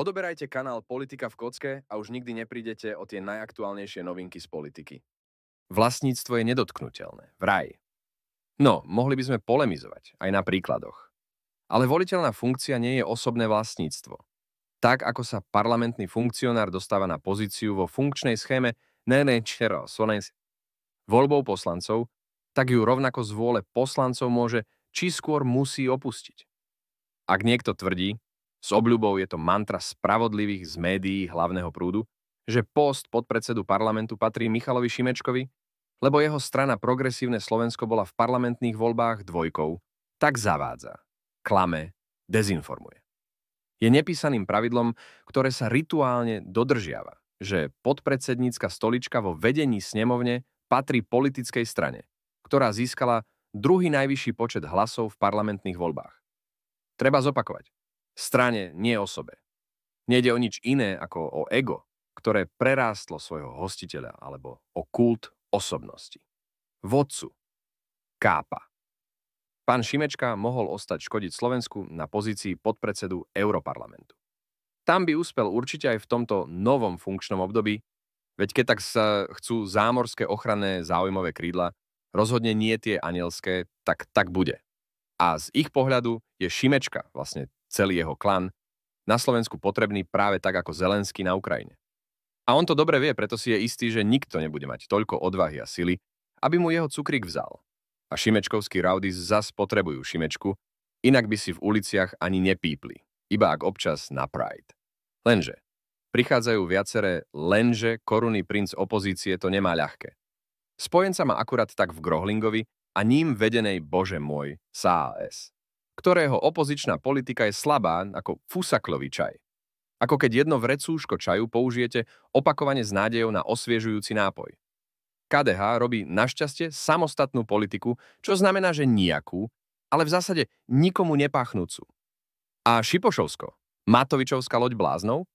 Odoberajte kanál Politika v kocke a už nikdy neprídete o tie najaktuálnejšie novinky z politiky. Vlastníctvo je nedotknutelné, vraj. No, mohli by sme polemizovať, aj na príkladoch. Ale voliteľná funkcia nie je osobné vlastníctvo. Tak, ako sa parlamentný funkcionár dostáva na pozíciu vo funkčnej schéme NNČR voľbou poslancov, tak ju rovnako z vôle poslancov môže či skôr musí opustiť. Ak niekto tvrdí, s obľubou je to mantra spravodlivých z médií hlavného prúdu, že post podpredsedu parlamentu patrí Michalovi Šimečkovi, lebo jeho strana Progresívne Slovensko bola v parlamentných voľbách dvojkou, tak zavádza, klame, dezinformuje. Je nepísaným pravidlom, ktoré sa rituálne dodržiava, že podpredsednícka stolička vo vedení snemovne patrí politickej strane, ktorá získala druhý najvyšší počet hlasov v parlamentných voľbách. Treba zopakovať strane, nie osobe. Nede o nič iné ako o ego, ktoré prerástlo svojho hostiteľa alebo o kult osobnosti. Vodcu. Kápa. Pán Šimečka mohol ostať škodiť Slovensku na pozícii podpredsedu Europarlamentu. Tam by úspel určite aj v tomto novom funkčnom období, veď keď tak sa chcú zámorské ochranné záujmové krídla, rozhodne nie tie anielské, tak tak bude. A z ich pohľadu je Šimečka vlastne celý jeho klan, na Slovensku potrebný práve tak ako Zelensky na Ukrajine. A on to dobre vie, preto si je istý, že nikto nebude mať toľko odvahy a sily, aby mu jeho cukrík vzal. A šimečkovskí raudis zas potrebujú šimečku, inak by si v uliciach ani nepípli, iba ak občas na Pride. Lenže, prichádzajú viaceré lenže koruny princ opozície to nemá ľahké. Spojenca má akurát tak v Grohlingovi a ním vedenej Bože môj SAS ktorého opozičná politika je slabá ako fusaklový čaj. Ako keď jedno vrecúško čaju použijete opakovane s nádejou na osviežujúci nápoj. KDH robí našťastie samostatnú politiku, čo znamená, že nejakú, ale v zásade nikomu nepáchnúcu. A Šipošovsko, Matovičovská loď bláznou?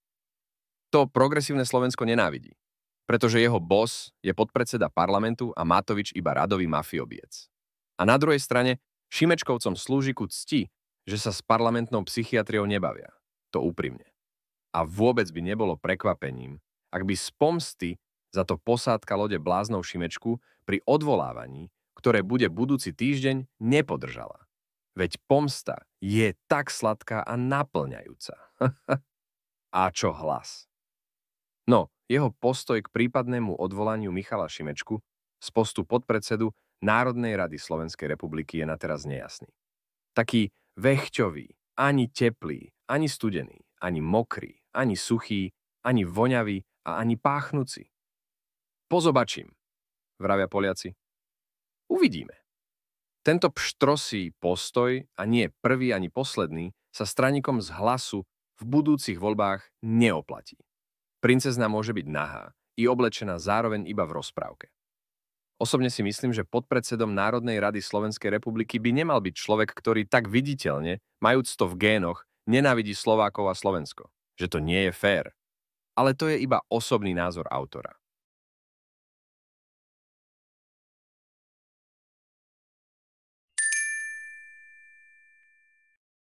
To progresívne Slovensko nenávidí, pretože jeho boss je podpredseda parlamentu a Matovič iba radový mafiobiec. A na druhej strane Šimečkovcom slúži ku cti, že sa s parlamentnou psychiatriou nebavia. To úprimne. A vôbec by nebolo prekvapením, ak by z pomsty za to posádka lode bláznou Šimečku pri odvolávaní, ktoré bude budúci týždeň, nepodržala. Veď pomsta je tak sladká a naplňajúca. a čo hlas? No, jeho postoj k prípadnému odvolaniu Michala Šimečku z postu podpredsedu Národnej rady Slovenskej republiky je na teraz nejasný. Taký vechťový, ani teplý, ani studený, ani mokrý, ani suchý, ani voňavý a ani páchnuci. Pozobačím, vravia Poliaci. Uvidíme. Tento pštrosý postoj, a nie prvý ani posledný, sa stranikom z hlasu v budúcich voľbách neoplatí. Princezna môže byť nahá i oblečená zároveň iba v rozprávke. Osobne si myslím, že podpredsedom Národnej rady Slovenskej republiky by nemal byť človek, ktorý tak viditeľne, majúc to v génoch, nenávidí Slovákov a Slovensko. Že to nie je fér. Ale to je iba osobný názor autora.